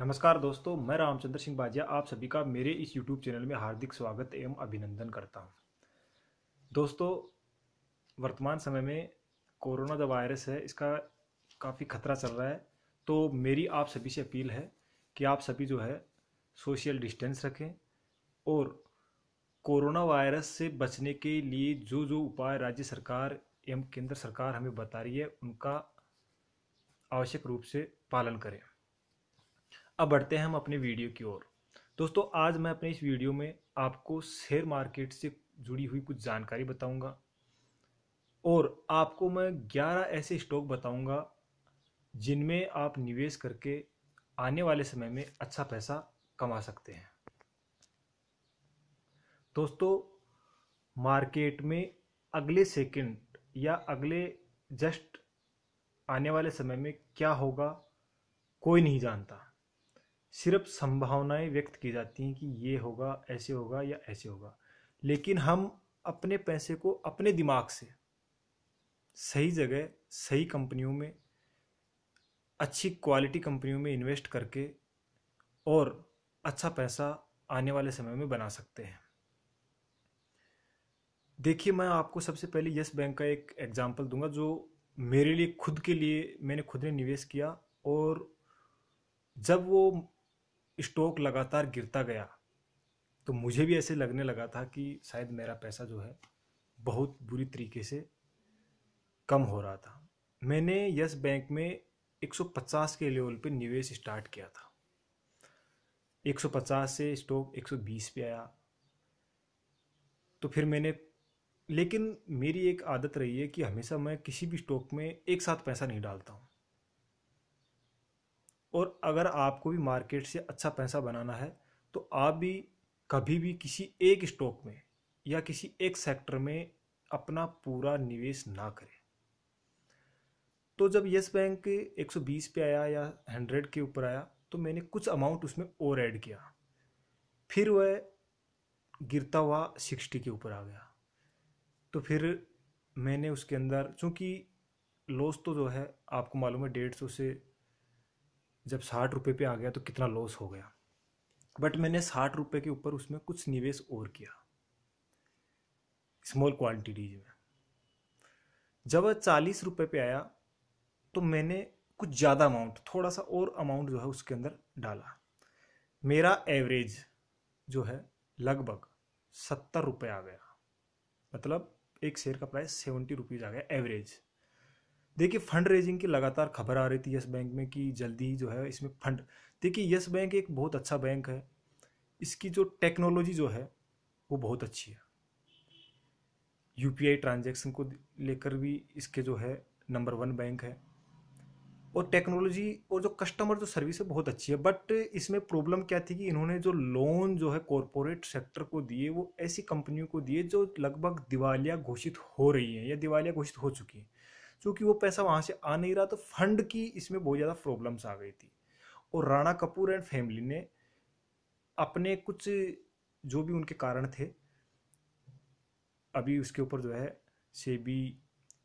नमस्कार दोस्तों मैं रामचंद्र सिंह बाजिया आप सभी का मेरे इस यूट्यूब चैनल में हार्दिक स्वागत एवं अभिनंदन करता हूँ दोस्तों वर्तमान समय में कोरोना जो वायरस है इसका काफ़ी खतरा चल रहा है तो मेरी आप सभी से अपील है कि आप सभी जो है सोशल डिस्टेंस रखें और कोरोना वायरस से बचने के लिए जो जो उपाय राज्य सरकार एवं केंद्र सरकार हमें बता रही है उनका आवश्यक रूप से पालन करें अब बढ़ते हैं हम अपने वीडियो की ओर दोस्तों आज मैं अपने इस वीडियो में आपको शेयर मार्केट से जुड़ी हुई कुछ जानकारी बताऊंगा और आपको मैं 11 ऐसे स्टॉक बताऊंगा जिनमें आप निवेश करके आने वाले समय में अच्छा पैसा कमा सकते हैं दोस्तों मार्केट में अगले सेकंड या अगले जस्ट आने वाले समय में क्या होगा कोई नहीं जानता सिर्फ संभावनाएं व्यक्त की जाती हैं कि ये होगा ऐसे होगा या ऐसे होगा लेकिन हम अपने पैसे को अपने दिमाग से सही जगह सही कंपनियों में अच्छी क्वालिटी कंपनियों में इन्वेस्ट करके और अच्छा पैसा आने वाले समय में बना सकते हैं देखिए मैं आपको सबसे पहले यस बैंक का एक एग्जांपल दूंगा जो मेरे लिए खुद के लिए मैंने खुद ने निवेश किया और जब वो स्टॉक लगातार गिरता गया तो मुझे भी ऐसे लगने लगा था कि शायद मेरा पैसा जो है बहुत बुरी तरीके से कम हो रहा था मैंने यस बैंक में 150 के लेवल पे निवेश स्टार्ट किया था 150 से स्टॉक 120 पे आया तो फिर मैंने लेकिन मेरी एक आदत रही है कि हमेशा मैं किसी भी स्टॉक में एक साथ पैसा नहीं डालता हूँ और अगर आपको भी मार्केट से अच्छा पैसा बनाना है तो आप भी कभी भी किसी एक स्टॉक में या किसी एक सेक्टर में अपना पूरा निवेश ना करें तो जब येस बैंक 120 पे आया या 100 के ऊपर आया तो मैंने कुछ अमाउंट उसमें और ऐड किया फिर वह गिरता हुआ 60 के ऊपर आ गया तो फिर मैंने उसके अंदर चूँकि लॉस तो जो है आपको मालूम है डेढ़ सौ से जब साठ रुपये पे आ गया तो कितना लॉस हो गया बट मैंने साठ रुपये के ऊपर उसमें कुछ निवेश और किया स्मॉल क्वांटिटीज में जब वह चालीस रुपये पे आया तो मैंने कुछ ज़्यादा अमाउंट थोड़ा सा और अमाउंट जो है उसके अंदर डाला मेरा एवरेज जो है लगभग सत्तर रुपये आ गया मतलब एक शेयर का प्राइस सेवेंटी रुपीज़ आ गया एवरेज देखिए फंड रेजिंग की लगातार खबर आ रही थी यस बैंक में कि जल्दी ही जो है इसमें फंड देखिए यस बैंक एक बहुत अच्छा बैंक है इसकी जो टेक्नोलॉजी जो है वो बहुत अच्छी है यू पी ट्रांजेक्शन को लेकर भी इसके जो है नंबर वन बैंक है और टेक्नोलॉजी और जो कस्टमर जो सर्विस है बहुत अच्छी है बट इसमें प्रॉब्लम क्या थी कि इन्होंने जो लोन जो है कॉरपोरेट सेक्टर को दिए वो ऐसी कंपनियों को दिए जो लगभग दिवालिया घोषित हो रही हैं या दिवालिया घोषित हो चुकी हैं क्योंकि वो पैसा वहाँ से आ नहीं रहा तो फंड की इसमें बहुत ज़्यादा प्रॉब्लम्स आ गई थी और राणा कपूर एंड फैमिली ने अपने कुछ जो भी उनके कारण थे अभी उसके ऊपर जो है सेबी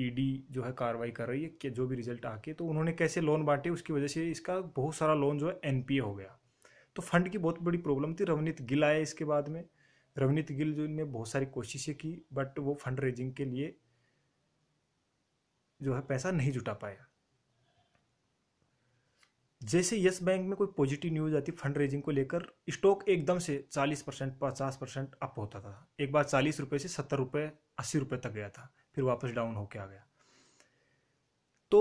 ईडी e जो है कार्रवाई कर रही है कि जो भी रिजल्ट आके तो उन्होंने कैसे लोन बांटे उसकी वजह से इसका बहुत सारा लोन जो है एन हो गया तो फंड की बहुत बड़ी प्रॉब्लम थी रवनीत गिल आए इसके बाद में रवनीत गिल जो ने बहुत सारी कोशिशें की बट वो फंड रेजिंग के लिए जो है पैसा नहीं जुटा पाया जैसे यस बैंक में कोई पॉजिटिव न्यूज आती फंड रेजिंग को लेकर स्टॉक एकदम से 40 परसेंट पचास परसेंट अप होता था एक बार चालीस रुपए से सत्तर रुपए अस्सी रुपए तक गया था फिर वापस डाउन होके आ गया तो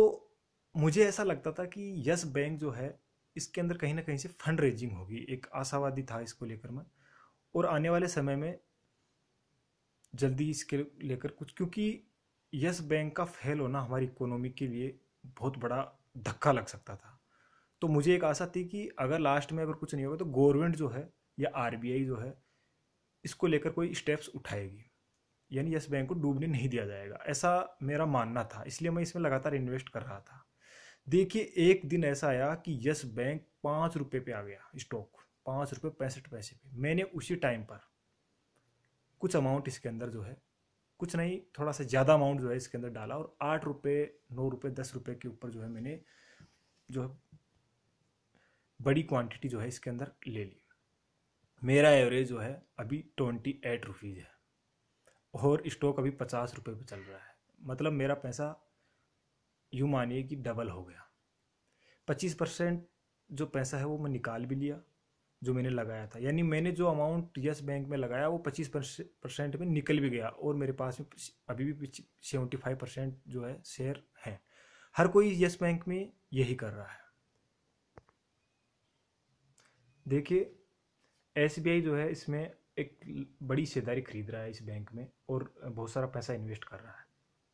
मुझे ऐसा लगता था कि यस बैंक जो है इसके अंदर कहीं ना कहीं से फंड रेजिंग होगी एक आशावादी था इसको लेकर मैं और आने वाले समय में जल्दी इसके लेकर कुछ क्योंकि यस बैंक का फेल होना हमारी इकोनॉमी के लिए बहुत बड़ा धक्का लग सकता था तो मुझे एक आशा थी कि अगर लास्ट में अगर कुछ नहीं होगा तो गवर्नमेंट जो है या आर जो है इसको लेकर कोई स्टेप्स उठाएगी यानी यस बैंक को डूबने नहीं दिया जाएगा ऐसा मेरा मानना था इसलिए मैं इसमें लगातार इन्वेस्ट कर रहा था देखिए एक दिन ऐसा आया कि यस बैंक पाँच रुपये पे आ गया स्टॉक पाँच रुपये पैंसठ पैसे पे मैंने उसी टाइम पर कुछ अमाउंट इसके अंदर जो है कुछ नहीं थोड़ा सा ज़्यादा अमाउंट जो है इसके अंदर डाला और आठ रुपये नौ रुपये दस रुपये के ऊपर जो है मैंने जो है बड़ी क्वांटिटी जो है इसके अंदर ले ली मेरा एवरेज जो है अभी ट्वेंटी एट रुपीज़ है और स्टॉक अभी पचास रुपये पर चल रहा है मतलब मेरा पैसा यूँ मानिए कि डबल हो गया पच्चीस परसेंट जो पैसा है वो मैं निकाल भी लिया जो मैंने लगाया था यानी मैंने जो अमाउंट यस बैंक में लगाया वो पच्चीस परसेंट में निकल भी गया और मेरे पास में अभी भी सेवेंटी फाइव परसेंट जो है शेयर है हर कोई यस बैंक में यही कर रहा है देखिए एस जो है इसमें एक बड़ी शेदारी खरीद रहा है इस बैंक में और बहुत सारा पैसा इन्वेस्ट कर रहा है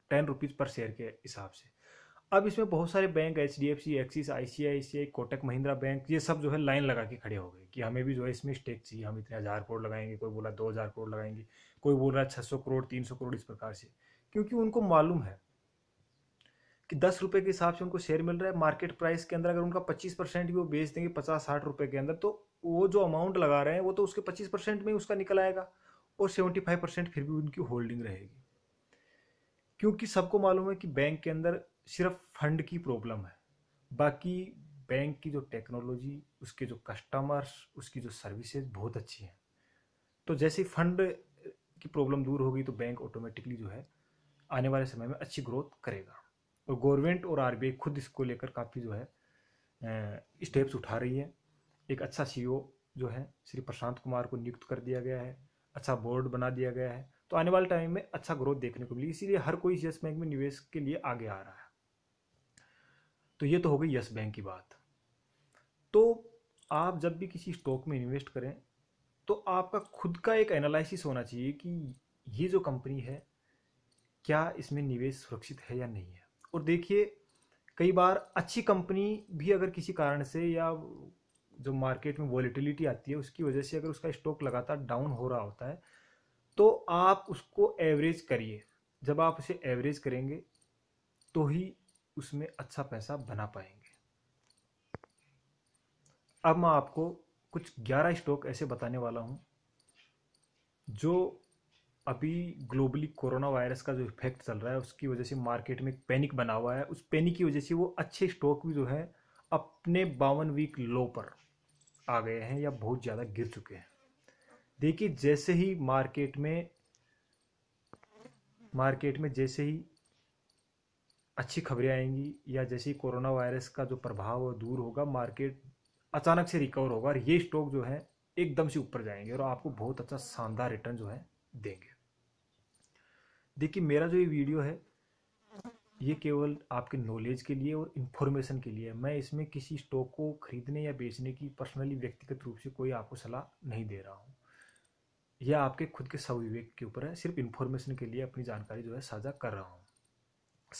टेन रुपीज़ पर शेयर के हिसाब से अब इसमें बहुत सारे bank H D F C Axis I C I C I Kotak Mahindra bank ये सब जो है लाइन लगा के खड़े हो गए कि हमें भी जो है इसमें स्टेक चाहिए हम इतने हज़ार करोड़ लगाएंगे कोई बोला दो हज़ार करोड़ लगाएंगे कोई बोल रहा है छः सौ करोड़ तीन सौ करोड़ इस प्रकार से क्योंकि उनको मालूम है कि दस रुपये के हिसाब से उनको शेयर मिल रहा है मार्केट प्राइस के अंदर अगर उनका पच्चीस परसेंट भी वो बेच देंगे पचास साठ रुपये के अंदर तो वो जो अमाउंट लगा रहे हैं वो तो उसके पच्चीस परसेंट में उसका निकल आएगा और सेवेंटी फाइव परसेंट फिर भी उनकी होल्डिंग रहेगी क्योंकि सबको मालूम है कि बैंक के अंदर सिर्फ फंड की प्रॉब्लम है बाकी बैंक की जो टेक्नोलॉजी उसके जो कस्टमर्स उसकी जो सर्विसेज बहुत अच्छी हैं तो जैसे फंड की प्रॉब्लम दूर होगी तो बैंक ऑटोमेटिकली जो है आने वाले समय में अच्छी ग्रोथ करेगा और गवर्नमेंट और आर खुद इसको लेकर काफ़ी जो है स्टेप्स उठा रही है एक अच्छा सी e जो है श्री प्रशांत कुमार को नियुक्त कर दिया गया है अच्छा बोर्ड बना दिया गया है तो आने वाले टाइम में अच्छा ग्रोथ देखने को मिली इसीलिए हर कोई इस बैंक में निवेश के लिए आगे आ रहा है तो ये तो हो गई यस बैंक की बात तो आप जब भी किसी स्टॉक में इन्वेस्ट करें तो आपका खुद का एक एनालिसिस होना चाहिए कि ये जो कंपनी है क्या इसमें निवेश सुरक्षित है या नहीं है और देखिए कई बार अच्छी कंपनी भी अगर किसी कारण से या जो मार्केट में वॉलीटिलिटी आती है उसकी वजह से अगर उसका स्टॉक लगातार डाउन हो रहा होता है तो आप उसको एवरेज करिए जब आप उसे एवरेज करेंगे तो ही उसमें अच्छा पैसा बना पाएंगे अब मैं आपको कुछ 11 स्टॉक ऐसे बताने वाला हूँ जो अभी ग्लोबली कोरोना वायरस का जो इफेक्ट चल रहा है उसकी वजह से मार्केट में पैनिक बना हुआ है उस पैनिक की वजह से वो अच्छे स्टॉक भी जो है अपने बावन वीक लो पर आ गए हैं या बहुत ज़्यादा गिर चुके हैं देखिए जैसे ही मार्केट में मार्केट में जैसे ही अच्छी खबरें आएंगी या जैसे कोरोना वायरस का जो प्रभाव दूर होगा मार्केट अचानक से रिकवर होगा और ये स्टॉक जो है एकदम से ऊपर जाएंगे और आपको बहुत अच्छा शानदार रिटर्न जो है देंगे देखिए मेरा जो ये वीडियो है ये केवल आपके नॉलेज के लिए और इन्फॉर्मेशन के लिए मैं इसमें किसी स्टॉक को खरीदने या बेचने की पर्सनली व्यक्तिगत रूप से कोई आपको सलाह नहीं दे रहा हूँ यह आपके खुद के स्वविवेक के ऊपर है सिर्फ इन्फॉर्मेशन के लिए अपनी जानकारी जो है साझा कर रहा हूँ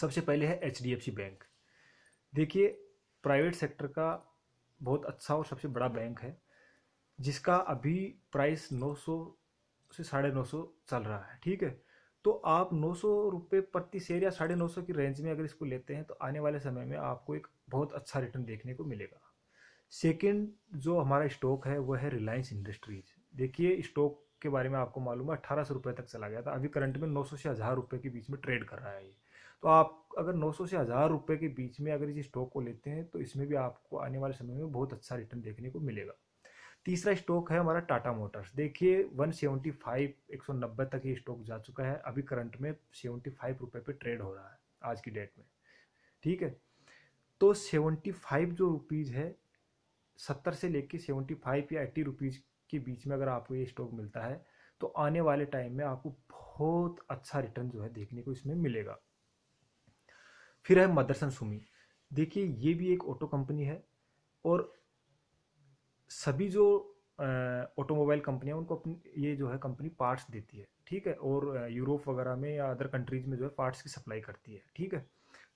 सबसे पहले है H D F C bank देखिए प्राइवेट सेक्टर का बहुत अच्छा और सबसे बड़ा बैंक है जिसका अभी प्राइस 900 से साढ़े नौ सौ चल रहा है ठीक है तो आप नौ सौ रुपये प्रति शेयर या साढ़े नौ सौ की रेंज में अगर इसको लेते हैं तो आने वाले समय में आपको एक बहुत अच्छा रिटर्न देखने को मिलेगा सेकेंड जो हमारा स्टॉक है वह है रिलायंस इंडस्ट्रीज देखिए स्टॉक के बारे में आपको मालूम है अट्ठारह सौ रुपये तक चला गया था अभी करंट में नौ सौ से हज़ार रुपये के बीच में ट्रेड कर रहा है ये तो आप अगर 900 से हज़ार रुपये के बीच में अगर इस स्टॉक को लेते हैं तो इसमें भी आपको आने वाले समय में बहुत अच्छा रिटर्न देखने को मिलेगा तीसरा स्टॉक है हमारा टाटा मोटर्स देखिए 175 सेवेंटी तक ये स्टॉक जा चुका है अभी करंट में फाइव रुपये पे ट्रेड हो रहा है आज की डेट में ठीक है तो फाइव जो रुपीज़ है सत्तर से लेके फाइव या एट्टी रुपीज़ के बीच में अगर आपको ये स्टॉक मिलता है तो आने वाले टाइम में आपको बहुत अच्छा रिटर्न जो है देखने को इसमें मिलेगा फिर है मदरसन सुमी देखिए ये भी एक ऑटो कंपनी है और सभी जो ऑटोमोबाइल कंपनियाँ उनको अपनी ये जो है कंपनी पार्ट्स देती है ठीक है और यूरोप वगैरह में या अदर कंट्रीज में जो है पार्ट्स की सप्लाई करती है ठीक है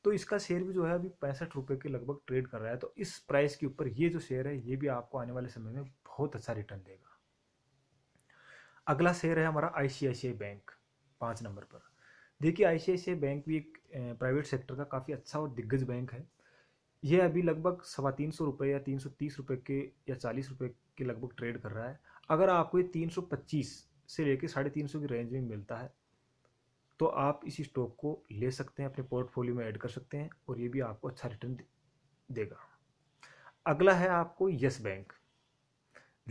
तो इसका शेयर भी जो है अभी पैंसठ रुपये के लगभग ट्रेड कर रहा है तो इस प्राइस के ऊपर ये जो शेयर है ये भी आपको आने वाले समय में बहुत अच्छा रिटर्न देगा अगला शेयर है हमारा आई बैंक पाँच नंबर पर देखिए आईसीआईसीआई बैंक भी एक प्राइवेट सेक्टर का काफ़ी अच्छा और दिग्गज बैंक है यह अभी लगभग सवा तीन सौ रुपये या तीन सौ तीस रुपये के या चालीस रुपये के लगभग ट्रेड कर रहा है अगर आपको ये तीन सौ पच्चीस से लेकर साढ़े तीन सौ की रेंज में मिलता है तो आप इसी स्टॉक को ले सकते हैं अपने पोर्टफोलियो में ऐड कर सकते हैं और ये भी आपको अच्छा रिटर्न देगा अगला है आपको यस बैंक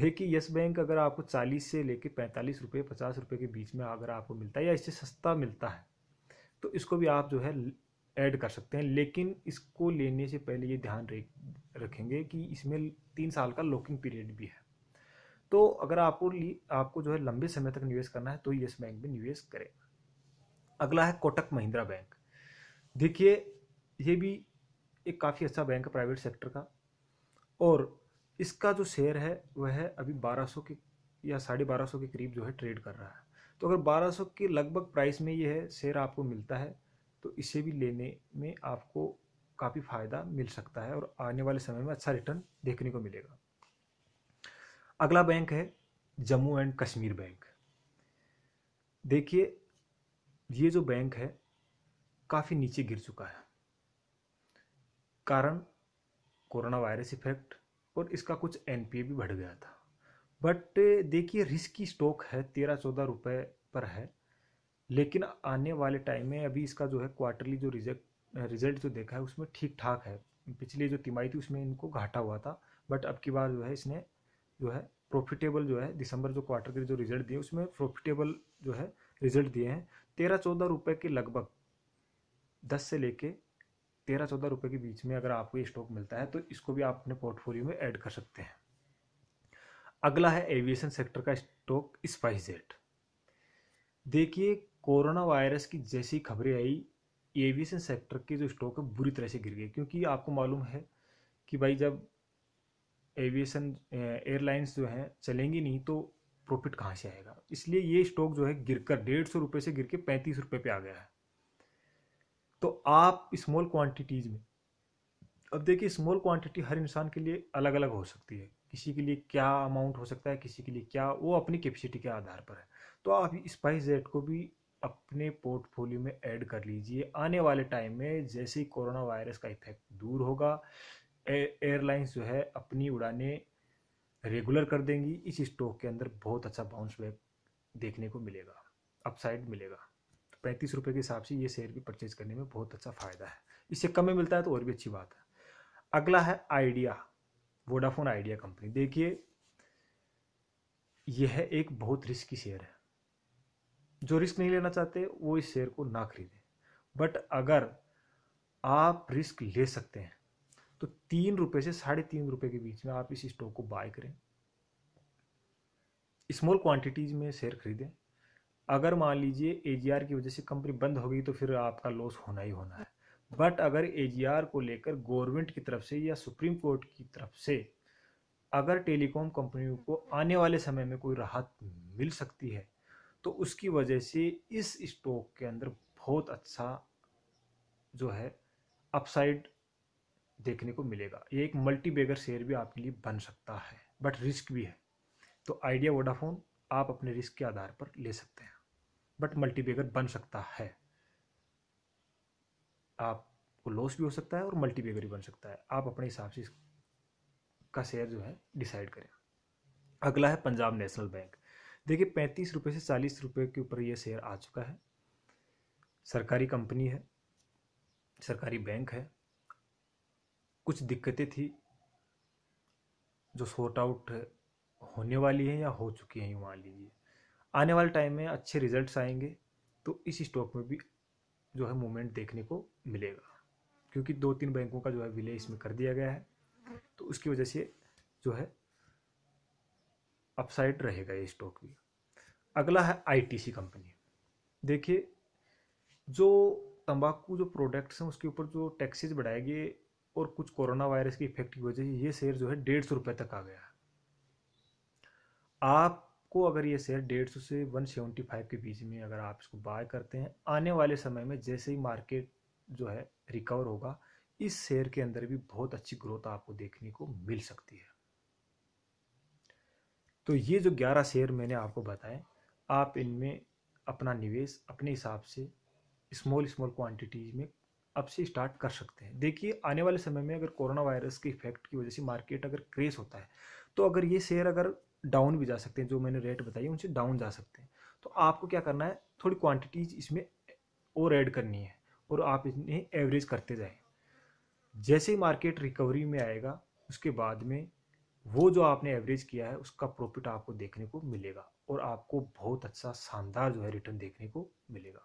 देखिए यस बैंक अगर आपको चालीस से लेकर पैंतालीस रुपये पचास रुपये के बीच में अगर आपको मिलता है या इससे सस्ता मिलता है तो इसको भी आप जो है ऐड कर सकते हैं लेकिन इसको लेने से पहले ये ध्यान रखेंगे कि इसमें तीन साल का लॉकिंग पीरियड भी है तो अगर आपको आपको जो है लंबे समय तक निवेश करना है तो येस बैंक में निवेश करें अगला है कोटक महिंद्रा बैंक देखिए ये भी एक काफ़ी अच्छा बैंक है प्राइवेट सेक्टर का और इसका जो शेयर है वह है अभी 1200 के या साढ़े बारह सौ के करीब जो है ट्रेड कर रहा है तो अगर 1200 के लगभग प्राइस में ये है शेयर आपको मिलता है तो इसे भी लेने में आपको काफ़ी फ़ायदा मिल सकता है और आने वाले समय में अच्छा रिटर्न देखने को मिलेगा अगला बैंक है जम्मू एंड कश्मीर बैंक देखिए ये जो बैंक है काफ़ी नीचे गिर चुका है कारण कोरोना वायरस इफेक्ट और इसका कुछ एनपीए भी बढ़ गया था बट देखिए रिस्की स्टॉक है तेरह चौदह रुपये पर है लेकिन आने वाले टाइम में अभी इसका जो है क्वार्टरली जो रिजल्ट रिजल्ट जो देखा है उसमें ठीक ठाक है पिछली जो तिमाही थी उसमें इनको घाटा हुआ था बट अब की बार जो है इसने जो है प्रॉफिटेबल जो है दिसंबर जो क्वार्टर के जो रिजल्ट दिए उसमें प्रॉफिटेबल जो है रिजल्ट दिए हैं तेरह चौदह रुपये के लगभग दस से लेके तेरह चौदह रुपये के बीच में अगर आपको ये स्टॉक मिलता है तो इसको भी आप अपने पोर्टफोलियो में ऐड कर सकते हैं अगला है एविएशन सेक्टर का स्टॉक स्पाइस जेट देखिए कोरोना वायरस की जैसी खबरें आई एविएशन सेक्टर के जो स्टॉक है बुरी तरह से गिर गए क्योंकि आपको मालूम है कि भाई जब एविएशन एयरलाइंस जो हैं चलेंगी नहीं तो प्रॉफिट कहाँ से आएगा इसलिए ये स्टॉक जो है गिर कर डेढ़ सौ रुपये से गिर के पैंतीस रुपये पे आ गया है तो आप स्मॉल क्वांटिटीज़ में अब देखिए स्मॉल क्वांटिटी हर इंसान के लिए अलग अलग हो सकती है किसी के लिए क्या अमाउंट हो सकता है किसी के लिए क्या वो अपनी कैपेसिटी के आधार पर है तो आप स्पाइस जेट को भी अपने पोर्टफोलियो में ऐड कर लीजिए आने वाले टाइम में जैसे ही कोरोना वायरस का इफेक्ट दूर होगा एयरलाइंस जो है अपनी उड़ानें रेगुलर कर देंगी इस स्टॉक के अंदर बहुत अच्छा बाउंस बैक देखने को मिलेगा अपसाइड मिलेगा तो पैंतीस रुपये के हिसाब से ये शेयर भी परचेज करने में बहुत अच्छा फ़ायदा है इससे कम में मिलता है तो और भी अच्छी बात है अगला है आइडिया वोडाफोन आइडिया कंपनी देखिए यह एक बहुत रिस्की शेयर है जो रिस्क नहीं लेना चाहते वो इस शेयर को ना खरीदें बट अगर आप रिस्क ले सकते हैं तो तीन रुपये से साढ़े तीन रुपये के बीच में आप इस स्टॉक को बाय करें स्मॉल क्वांटिटीज में शेयर खरीदें अगर मान लीजिए एजीआर की वजह से कंपनी बंद हो गई तो फिर आपका लॉस होना ही होना है बट अगर ए को लेकर गवर्नमेंट की तरफ से या सुप्रीम कोर्ट की तरफ से अगर टेलीकॉम कंपनियों को आने वाले समय में कोई राहत मिल सकती है तो उसकी वजह से इस स्टॉक के अंदर बहुत अच्छा जो है अपसाइड देखने को मिलेगा ये एक मल्टी बेगर शेयर भी आपके लिए बन सकता है बट रिस्क भी है तो आइडिया वोडाफोन आप अपने रिस्क के आधार पर ले सकते हैं बट मल्टी बेगर बन सकता है आपको लॉस भी हो सकता है और मल्टी भी बन सकता है आप अपने हिसाब से का शेयर जो है डिसाइड करें अगला है पंजाब नेशनल बैंक देखिए पैंतीस रुपये से चालीस रुपये के ऊपर ये शेयर आ चुका है सरकारी कंपनी है सरकारी बैंक है कुछ दिक्कतें थी जो सॉर्ट आउट होने वाली है या हो चुकी हैं मान लीजिए आने वाले टाइम में अच्छे रिजल्ट्स आएंगे तो इस स्टॉक में भी जो है मूवमेंट देखने को मिलेगा क्योंकि दो तीन बैंकों का जो है विलय इसमें कर दिया गया है तो उसकी वजह से जो है अपसाइड रहेगा ये स्टॉक भी अगला है आईटीसी कंपनी देखिए जो तंबाकू जो प्रोडक्ट्स हैं उसके ऊपर जो टैक्सेज बढ़ाए गए और कुछ कोरोना वायरस के इफेक्ट की वजह से ये शेयर जो है डेढ़ सौ रुपये तक आ गया है आपको अगर ये शेयर डेढ़ सौ से वन सेवेंटी फाइव के बीच में अगर आप इसको बाय करते हैं आने वाले समय में जैसे ही मार्केट जो है रिकवर होगा इस शेयर के अंदर भी बहुत अच्छी ग्रोथ आपको देखने को मिल सकती है तो ये जो 11 शेयर मैंने आपको बताए आप इनमें अपना निवेश अपने हिसाब से स्मॉल स्मॉल क्वांटिटीज में अब से स्टार्ट कर सकते हैं देखिए आने वाले समय में अगर कोरोना वायरस के इफेक्ट की वजह से मार्केट अगर क्रेज होता है तो अगर ये शेयर अगर डाउन भी जा सकते हैं जो मैंने रेट बताई उनसे डाउन जा सकते हैं तो आपको क्या करना है थोड़ी क्वांटिटीज इसमें और ऐड करनी है और आप इन्हें एवरेज करते जाएं जैसे ही मार्केट रिकवरी में आएगा उसके बाद में वो जो आपने एवरेज किया है उसका प्रॉफिट आपको देखने को मिलेगा और आपको बहुत अच्छा शानदार जो है रिटर्न देखने को मिलेगा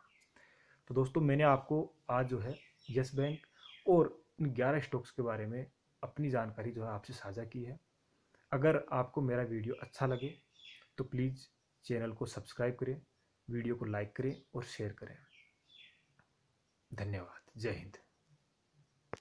तो दोस्तों मैंने आपको आज जो है यस बैंक और इन ग्यारह स्टॉक्स के बारे में अपनी जानकारी जो है आपसे साझा की है अगर आपको मेरा वीडियो अच्छा लगे तो प्लीज़ चैनल को सब्सक्राइब करें वीडियो को लाइक करें और शेयर करें धन्यवाद जय हिंद